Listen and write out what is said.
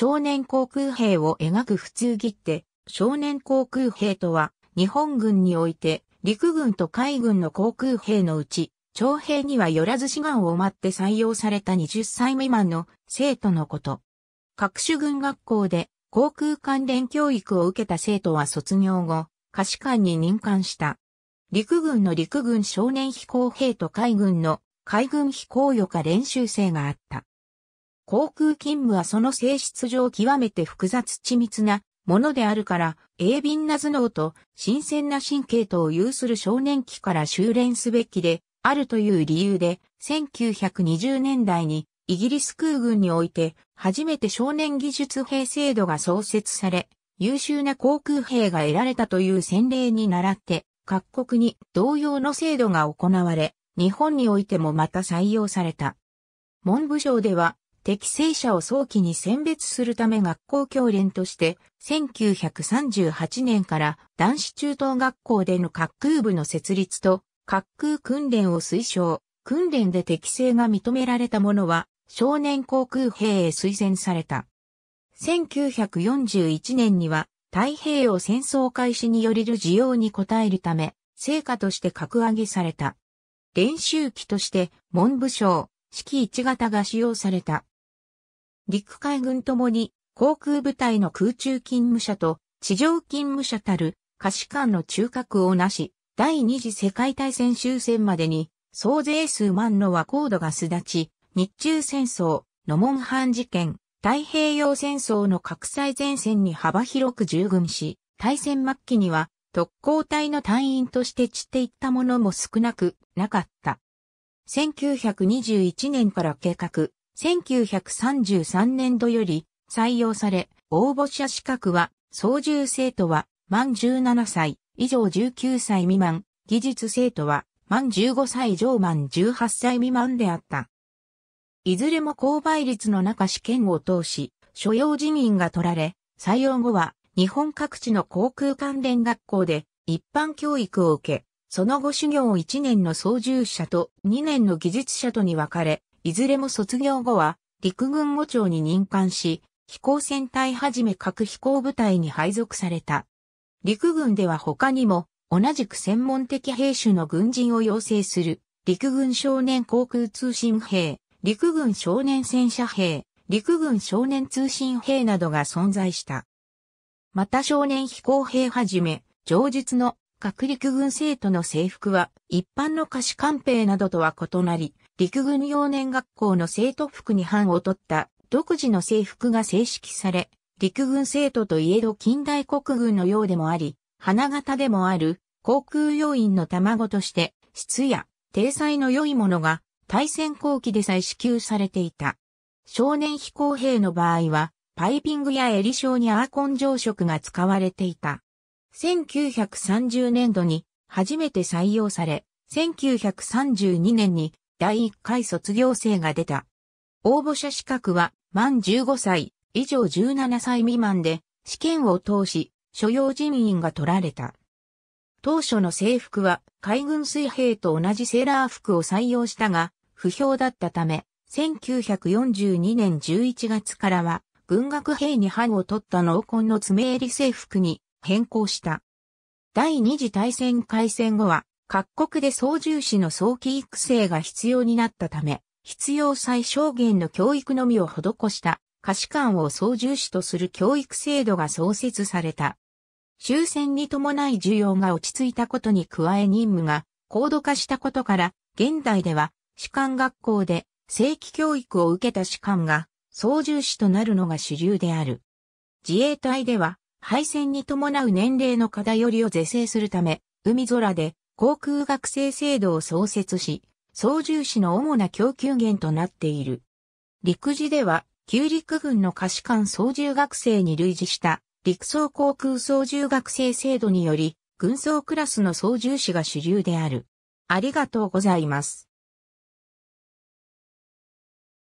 少年航空兵を描く普通切手、少年航空兵とは、日本軍において、陸軍と海軍の航空兵のうち、徴兵にはよらず志願を待って採用された20歳未満の生徒のこと。各種軍学校で航空関連教育を受けた生徒は卒業後、可視官に任官した。陸軍の陸軍少年飛行兵と海軍の海軍飛行予科練習生があった。航空勤務はその性質上極めて複雑緻密なものであるから、鋭敏な頭脳と新鮮な神経とを有する少年期から修練すべきで、あるという理由で、1920年代にイギリス空軍において、初めて少年技術兵制度が創設され、優秀な航空兵が得られたという先例に倣って、各国に同様の制度が行われ、日本においてもまた採用された。文部省では、適正者を早期に選別するため学校教練として、1938年から男子中等学校での滑空部の設立と、滑空訓練を推奨。訓練で適正が認められたものは、少年航空兵へ推薦された。1941年には、太平洋戦争開始によりる需要に応えるため、成果として格上げされた。練習機として、文部省、式1型が使用された。陸海軍ともに航空部隊の空中勤務者と地上勤務者たる可視官の中核をなし、第二次世界大戦終戦までに総勢数万の和高度が巣立ち、日中戦争、ノモンハン事件、太平洋戦争の核災前線に幅広く従軍し、大戦末期には特攻隊の隊員として散っていったものも少なくなかった。1921年から計画、1933年度より採用され、応募者資格は、操縦生徒は、満17歳、以上19歳未満、技術生徒は、満15歳以上満18歳未満であった。いずれも購買率の中試験を通し、所要人員が取られ、採用後は日本各地の航空関連学校で一般教育を受け、その後修行1年の操縦者と2年の技術者とに分かれ、いずれも卒業後は、陸軍伍長に任官し、飛行船隊はじめ各飛行部隊に配属された。陸軍では他にも、同じく専門的兵種の軍人を養成する、陸軍少年航空通信兵、陸軍少年戦車兵、陸軍少年通信兵などが存在した。また少年飛行兵はじめ、上述の各陸軍生徒の制服は一般の菓子官兵などとは異なり、陸軍幼年学校の生徒服に班を取った独自の制服が正式され、陸軍生徒といえど近代国軍のようでもあり、花形でもある航空要員の卵として質や体裁の良いものが対戦後期でさえ支給されていた。少年飛行兵の場合は、パイピングや襟章にアーコン常色が使われていた。1930年度に初めて採用され、1932年に第1回卒業生が出た。応募者資格は満15歳以上17歳未満で試験を通し所要人員が取られた。当初の制服は海軍水兵と同じセーラー服を採用したが不評だったため1942年11月からは軍学兵に班を取った濃紺の詰め襟制服に変更した。第二次大戦開戦後は、各国で操縦士の早期育成が必要になったため、必要最小限の教育のみを施した可視官を操縦士とする教育制度が創設された。終戦に伴い需要が落ち着いたことに加え任務が高度化したことから、現代では士官学校で正規教育を受けた士官が操縦士となるのが主流である。自衛隊では敗戦に伴う年齢の偏りを是正するため、海空で航空学生制度を創設し、操縦士の主な供給源となっている。陸自では、旧陸軍の可視官操縦学生に類似した陸装航空操縦学生制度により、軍装クラスの操縦士が主流である。ありがとうございます。